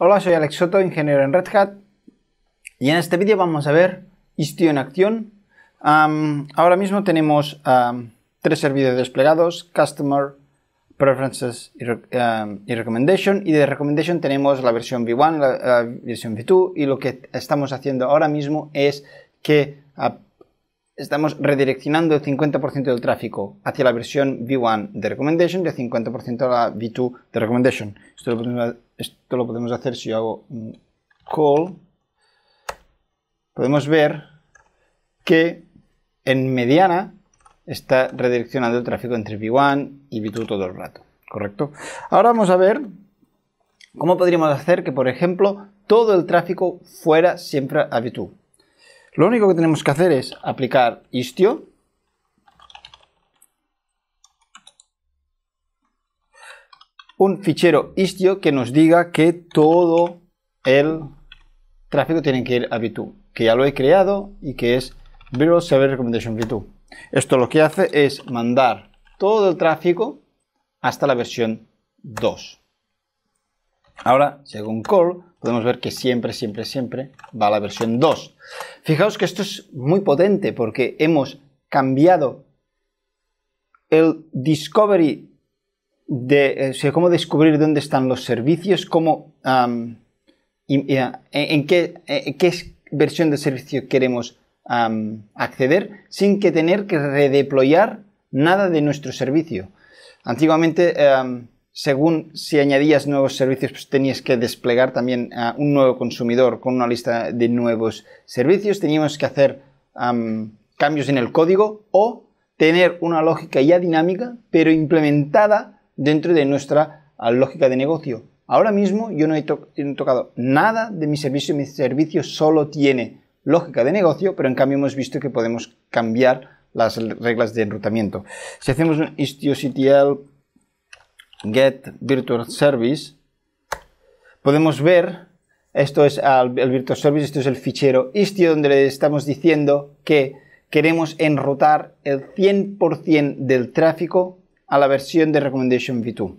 Hola, soy Alex Soto, ingeniero en Red Hat, y en este vídeo vamos a ver Istio en acción. ahora mismo tenemos tres servidores desplegados, Customer, Preferences y, Recommendation, y de Recommendation tenemos la versión V1, la, versión V2, y lo que estamos haciendo ahora mismo es que estamos redireccionando el 50% del tráfico hacia la versión V1 de recommendation y el 50% a la V2 de recommendation. Esto lo, podemos, hacer si yo hago un call. Podemos ver que en mediana está redireccionando el tráfico entre V1 y V2 todo el rato, ¿correcto? Ahora vamos a ver cómo podríamos hacer que, por ejemplo, todo el tráfico fuera siempre a V2. Lo único que tenemos que hacer es aplicar Istio. Un fichero Istio que nos diga que todo el tráfico tiene que ir a V2. que ya lo he creado y que es Virtual Server Recommendation V2. Esto lo que hace es mandar todo el tráfico hasta la versión 2. Ahora, según call, podemos ver que siempre, siempre, siempre va a la versión 2. Fijaos que esto es muy potente porque hemos cambiado el discovery de eh, o sea, cómo descubrir dónde están los servicios, cómo, eh, en, qué, eh, versión de servicio queremos acceder sin que tener que redeployar nada de nuestro servicio. Antiguamente según si añadías nuevos servicios, pues, tenías que desplegar también a un nuevo consumidor con una lista de nuevos servicios. Teníamos que hacer cambios en el código o tener una lógica ya dinámica, pero implementada dentro de nuestra ah, lógica de negocio. Ahora mismo yo no he, tocado nada de mi servicio, mi servicio solo tiene lógica de negocio, pero en cambio hemos visto que podemos cambiar las reglas de enrutamiento. Si hacemos un IstioCTL get virtual service, podemos ver, esto es el virtual service, esto es el fichero istio donde le estamos diciendo que queremos enrutar el 100% del tráfico a la versión de Recommendation V2.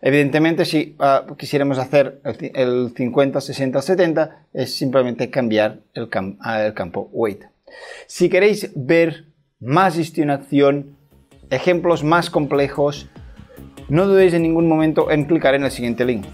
Evidentemente, si ah, quisiéramos hacer el, 50, 60, 70, es simplemente cambiar el, el campo weight. Si queréis ver más istio en acción, ejemplos más complejos, no dudéis en ningún momento en clicar en el siguiente link.